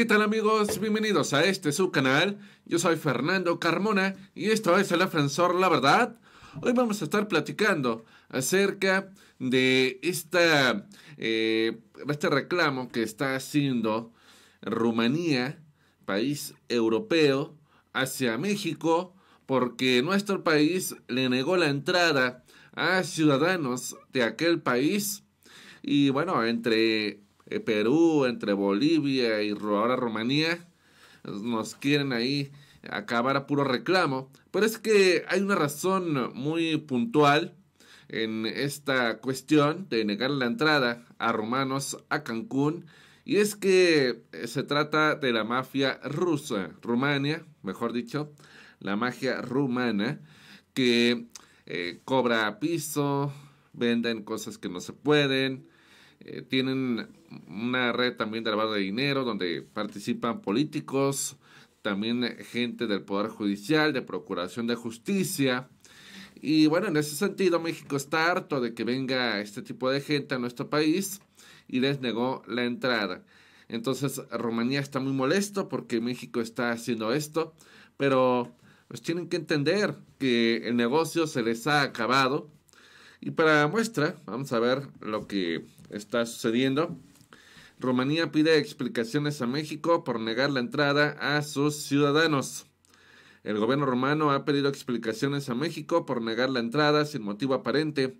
¿Qué tal amigos? Bienvenidos a este su canal. Yo soy Fernando Carmona y esto es El Afensor La Verdad. Hoy vamos a estar platicando acerca de esta, eh, este reclamo que está haciendo Rumanía, país europeo, hacia México, porque nuestro país le negó la entrada a ciudadanos de aquel país. Y bueno, entre eh, Perú, entre Bolivia y ahora Rumanía, nos quieren ahí acabar a puro reclamo. Pero es que hay una razón muy puntual en esta cuestión de negar la entrada a rumanos a Cancún. Y es que eh, se trata de la mafia rusa, Rumania, mejor dicho, la magia rumana, que eh, cobra piso, venden cosas que no se pueden, eh, tienen una red también de lavado de dinero donde participan políticos, también gente del Poder Judicial, de Procuración de Justicia. Y bueno, en ese sentido México está harto de que venga este tipo de gente a nuestro país y les negó la entrada. Entonces Rumanía está muy molesto porque México está haciendo esto, pero pues tienen que entender que el negocio se les ha acabado y para muestra, vamos a ver lo que está sucediendo. Rumanía pide explicaciones a México por negar la entrada a sus ciudadanos. El gobierno romano ha pedido explicaciones a México por negar la entrada sin motivo aparente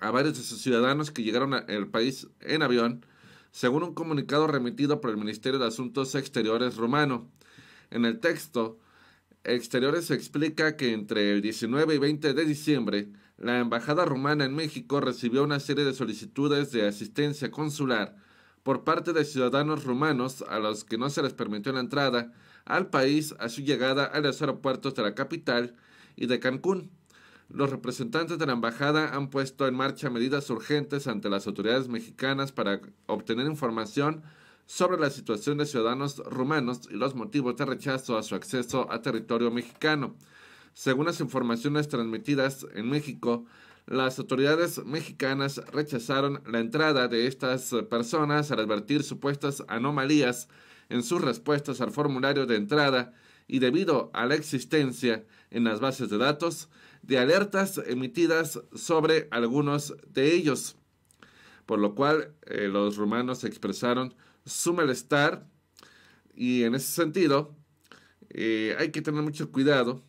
a varios de sus ciudadanos que llegaron al país en avión, según un comunicado remitido por el Ministerio de Asuntos Exteriores rumano. En el texto, Exteriores explica que entre el 19 y 20 de diciembre, la Embajada Rumana en México recibió una serie de solicitudes de asistencia consular por parte de ciudadanos rumanos a los que no se les permitió la entrada al país a su llegada a los aeropuertos de la capital y de Cancún. Los representantes de la embajada han puesto en marcha medidas urgentes ante las autoridades mexicanas para obtener información sobre la situación de ciudadanos rumanos y los motivos de rechazo a su acceso a territorio mexicano. Según las informaciones transmitidas en México, las autoridades mexicanas rechazaron la entrada de estas personas al advertir supuestas anomalías en sus respuestas al formulario de entrada y debido a la existencia en las bases de datos de alertas emitidas sobre algunos de ellos, por lo cual eh, los rumanos expresaron su malestar Y en ese sentido, eh, hay que tener mucho cuidado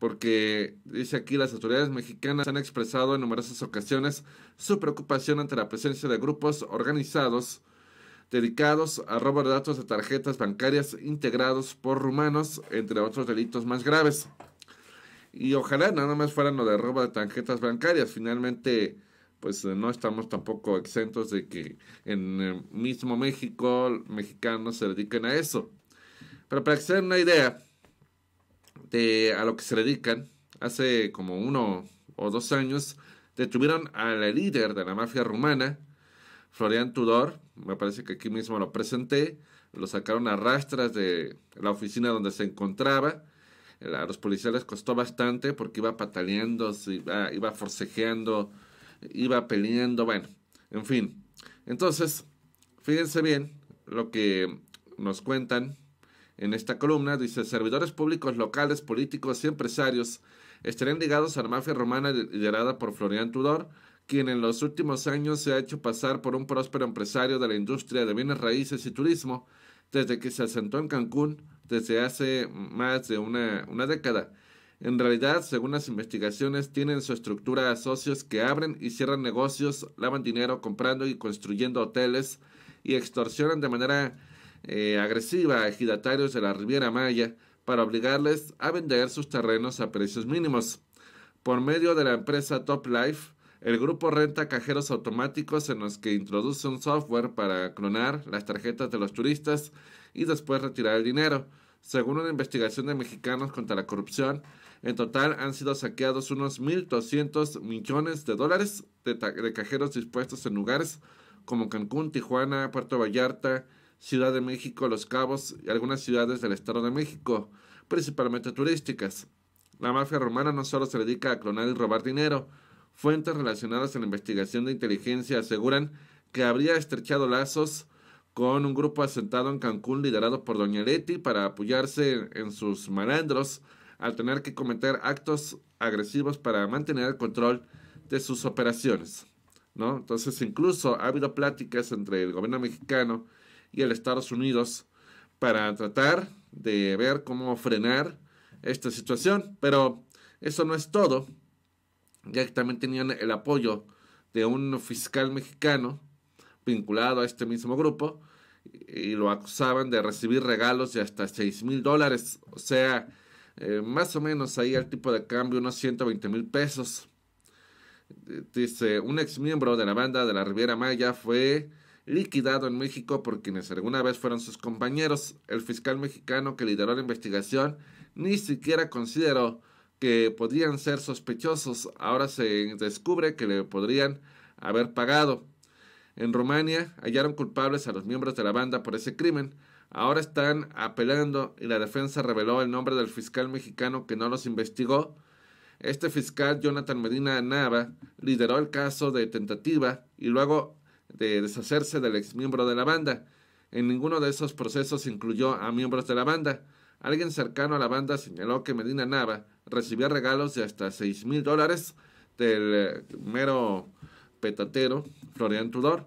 porque dice aquí las autoridades mexicanas han expresado en numerosas ocasiones su preocupación ante la presencia de grupos organizados dedicados a robar de datos de tarjetas bancarias integrados por rumanos, entre otros delitos más graves. Y ojalá nada más fueran lo de robo de tarjetas bancarias. Finalmente, pues eh, no estamos tampoco exentos de que en el mismo México mexicanos se dediquen a eso. Pero para que se den una idea de a lo que se dedican, hace como uno o dos años detuvieron al líder de la mafia rumana, Florian Tudor, me parece que aquí mismo lo presenté, lo sacaron a rastras de la oficina donde se encontraba, a los policías les costó bastante porque iba pataleando, iba, iba forcejeando, iba peleando, bueno, en fin. Entonces, fíjense bien lo que nos cuentan en esta columna. Dice, servidores públicos locales, políticos y empresarios estarían ligados a la mafia romana liderada por Florian Tudor, quien en los últimos años se ha hecho pasar por un próspero empresario de la industria de bienes raíces y turismo, desde que se asentó en Cancún desde hace más de una, una década en realidad, según las investigaciones, tienen su estructura a socios que abren y cierran negocios, lavan dinero comprando y construyendo hoteles y extorsionan de manera eh, agresiva a ejidatarios de la Riviera Maya para obligarles a vender sus terrenos a precios mínimos. Por medio de la empresa Top Life, el grupo renta cajeros automáticos en los que introduce un software para clonar las tarjetas de los turistas y después retirar el dinero. Según una investigación de Mexicanos contra la Corrupción, en total han sido saqueados unos 1.200 millones de dólares de, cajeros dispuestos en lugares como Cancún, Tijuana, Puerto Vallarta, Ciudad de México, Los Cabos y algunas ciudades del Estado de México, principalmente turísticas. La mafia romana no solo se dedica a clonar y robar dinero, fuentes relacionadas a la investigación de inteligencia aseguran que habría estrechado lazos con un grupo asentado en Cancún liderado por Doña Leti para apoyarse en sus malandros al tener que cometer actos agresivos para mantener el control de sus operaciones. ¿no? Entonces, incluso ha habido pláticas entre el gobierno mexicano y el Estados Unidos para tratar de ver cómo frenar esta situación. Pero eso no es todo, ya que también tenían el apoyo de un fiscal mexicano vinculado a este mismo grupo y lo acusaban de recibir regalos de hasta 6 mil dólares. O sea, eh, más o menos ahí el tipo de cambio, unos 120 mil pesos. Eh, dice, un ex miembro de la banda de la Riviera Maya fue liquidado en México por quienes alguna vez fueron sus compañeros. El fiscal mexicano que lideró la investigación ni siquiera consideró que podían ser sospechosos. Ahora se descubre que le podrían haber pagado. En Rumania hallaron culpables a los miembros de la banda por ese crimen. Ahora están apelando y la defensa reveló el nombre del fiscal mexicano que no los investigó. Este fiscal, Jonathan Medina Nava, lideró el caso de tentativa y luego de deshacerse del exmiembro de la banda. En ninguno de esos procesos incluyó a miembros de la banda. Alguien cercano a la banda señaló que Medina Nava recibía regalos de hasta seis mil dólares del mero petatero Florian Tudor.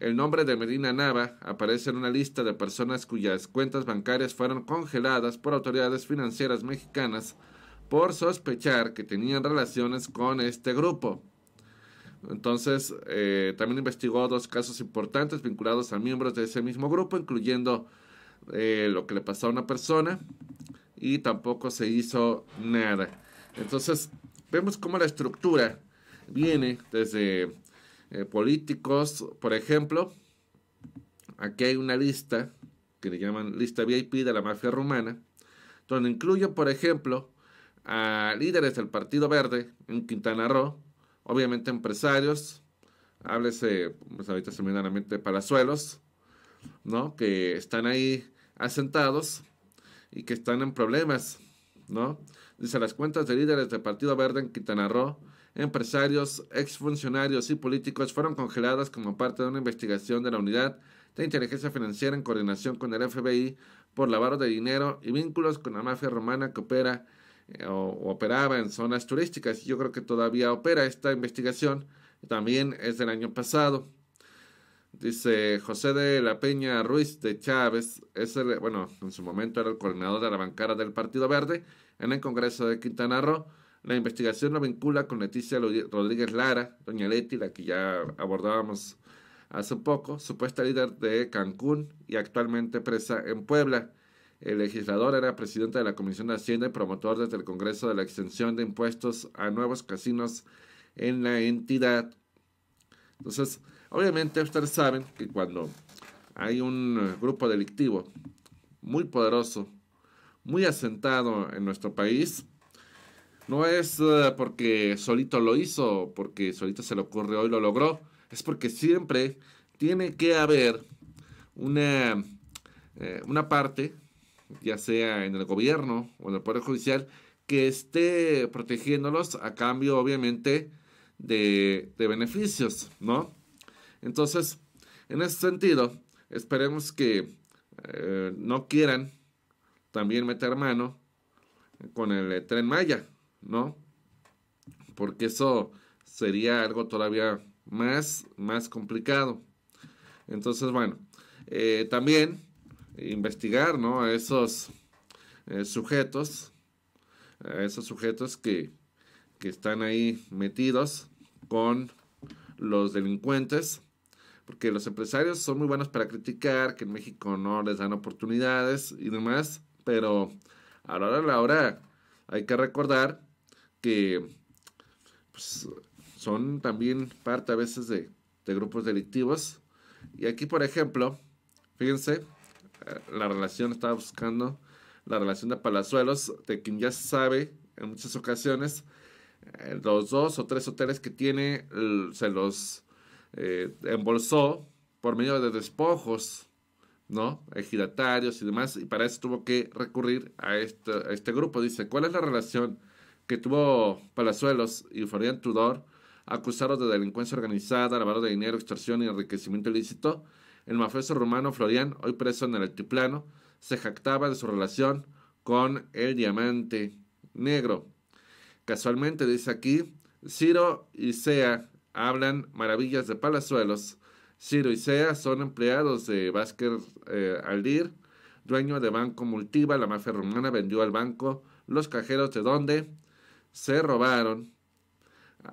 El nombre de Medina Nava aparece en una lista de personas cuyas cuentas bancarias fueron congeladas por autoridades financieras mexicanas por sospechar que tenían relaciones con este grupo. Entonces, eh, también investigó dos casos importantes vinculados a miembros de ese mismo grupo, incluyendo eh, lo que le pasó a una persona, y tampoco se hizo nada. Entonces, vemos cómo la estructura viene desde eh, políticos, por ejemplo, aquí hay una lista que le llaman lista VIP de la mafia rumana, donde incluyen, por ejemplo, a líderes del Partido Verde en Quintana Roo, obviamente empresarios, háblese, pues, ahorita se me Palazuelos, ¿no? Que están ahí asentados y que están en problemas, ¿no? Dice las cuentas de líderes del Partido Verde en Quintana Roo empresarios, exfuncionarios y políticos fueron congeladas como parte de una investigación de la Unidad de Inteligencia Financiera en coordinación con el FBI por lavado de dinero y vínculos con la mafia romana que opera eh, o, operaba en zonas turísticas. Yo creo que todavía opera esta investigación. También es del año pasado. Dice José de la Peña Ruiz de Chávez, es el, bueno, en su momento era el coordinador de la bancada del Partido Verde en el Congreso de Quintana Roo la investigación lo vincula con Leticia Rodríguez Lara, doña Leti, la que ya abordábamos hace poco, supuesta líder de Cancún y actualmente presa en Puebla. El legislador era presidente de la Comisión de Hacienda y promotor desde el Congreso de la Extensión de impuestos a nuevos casinos en la entidad. Entonces, obviamente ustedes saben que cuando hay un grupo delictivo muy poderoso, muy asentado en nuestro país, no es eh, porque solito lo hizo, porque solito se le ocurrió y lo logró. Es porque siempre tiene que haber una, eh, una parte, ya sea en el gobierno o en el Poder Judicial, que esté protegiéndolos a cambio, obviamente, de, beneficios, ¿no? Entonces, en ese sentido, esperemos que eh, no quieran también meter mano con el tren Maya, ¿no? Porque eso sería algo todavía más, más complicado. Entonces, bueno, eh, también investigar, ¿no? A esos eh, sujetos, a esos sujetos que, que están ahí metidos con los delincuentes, porque los empresarios son muy buenos para criticar, que en México no les dan oportunidades y demás, pero a la hora, a la hora hay que recordar que pues, son también parte a veces de, grupos delictivos. Y aquí, por ejemplo, fíjense, eh, la relación estaba buscando la relación de Palazuelos, de quien ya sabe en muchas ocasiones, eh, los dos o tres hoteles que tiene se los eh, embolsó por medio de despojos, ¿no? Ejidatarios y demás, y para eso tuvo que recurrir a este, a este grupo. Dice, ¿cuál es la relación? que tuvo Palazuelos y Florian Tudor, acusados de delincuencia organizada, lavado de dinero, extorsión y enriquecimiento ilícito, el mafioso romano Florian, hoy preso en el altiplano, se jactaba de su relación con el diamante negro. Casualmente, dice aquí, Ciro y Sea hablan maravillas de Palazuelos. Ciro y Sea son empleados de Vázquez eh, Aldir, dueño de Banco Multiva. La mafia romana vendió al banco los cajeros de donde se robaron,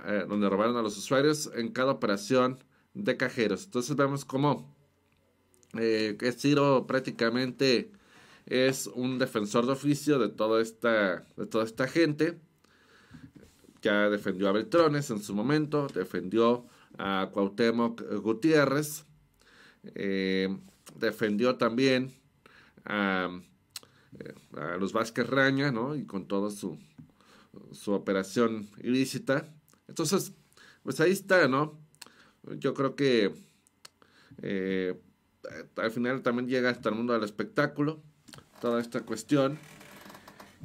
eh, donde robaron a los usuarios en cada operación de cajeros. Entonces vemos cómo eh, que Ciro prácticamente es un defensor de oficio de toda esta, de toda esta gente. Ya defendió a Beltrones en su momento, defendió a Cuauhtémoc Gutiérrez, eh, defendió también a, los Vázquez Raña, ¿no? Y con todo su, su operación ilícita. Entonces, pues ahí está, ¿no? Yo creo que eh, al final también llega hasta el mundo del espectáculo, toda esta cuestión,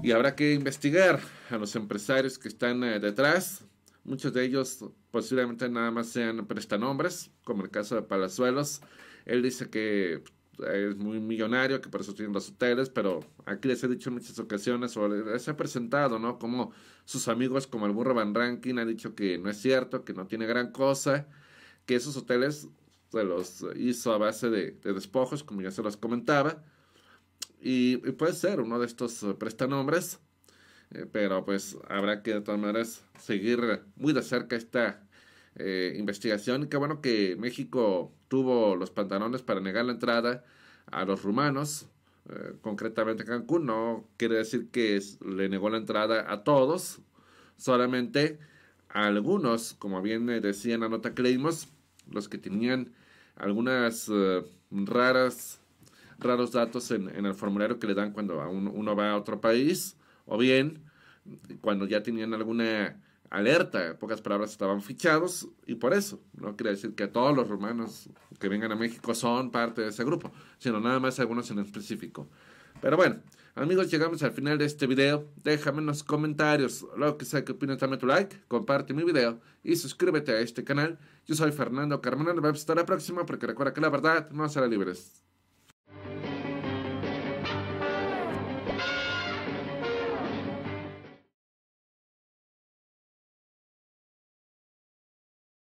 y habrá que investigar a los empresarios que están eh, detrás. Muchos de ellos posiblemente nada más sean prestanombres, como el caso de Palazuelos. Él dice que es muy millonario, que por eso tienen los hoteles, pero aquí les he dicho en muchas ocasiones, o les he presentado, ¿no? Como sus amigos, como el burro Van Rankin, han dicho que no es cierto, que no tiene gran cosa, que esos hoteles se los hizo a base de, despojos, como ya se los comentaba, y, puede ser uno de estos eh, prestanombres, eh, pero pues habrá que de todas maneras seguir muy de cerca esta eh, investigación, y qué bueno que México tuvo los pantalones para negar la entrada a los rumanos, concretamente eh, concretamente Cancún. No quiere decir que le negó la entrada a todos, solamente a algunos, como bien decía en la nota que los que tenían algunas eh, raras raros datos en, el formulario que le dan cuando uno va a otro país o bien cuando ya tenían alguna alerta, pocas palabras, estaban fichados y por eso, no quiere decir que todos los romanos que vengan a México son parte de ese grupo, sino nada más algunos en específico. Pero bueno, amigos, llegamos al final de este video. Déjame en los comentarios lo que sea que opinas, dame tu like, comparte mi video y suscríbete a este canal. Yo soy Fernando Carmona, nos vemos hasta la próxima porque recuerda que la verdad no será libres.